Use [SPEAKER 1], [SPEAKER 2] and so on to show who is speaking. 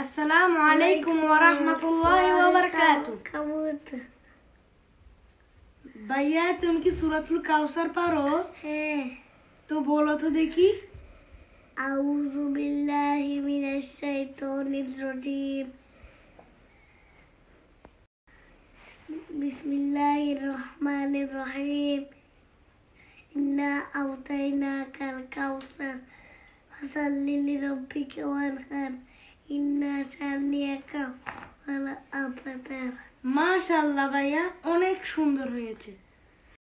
[SPEAKER 1] السلام عليكم ورحمة الله وبركاته भैया तुम की सूरतुल काउसर पढ़ो
[SPEAKER 2] है तो बोलो तो أعوذ بالله من الشيطان الرجيم بسم الله الرحمن الرحيم إنا أوتيناك الكوثر فصل لربك وانحر একা
[SPEAKER 3] মাশাল্লাহ ভাইয়া
[SPEAKER 4] অনেক সুন্দর হয়েছে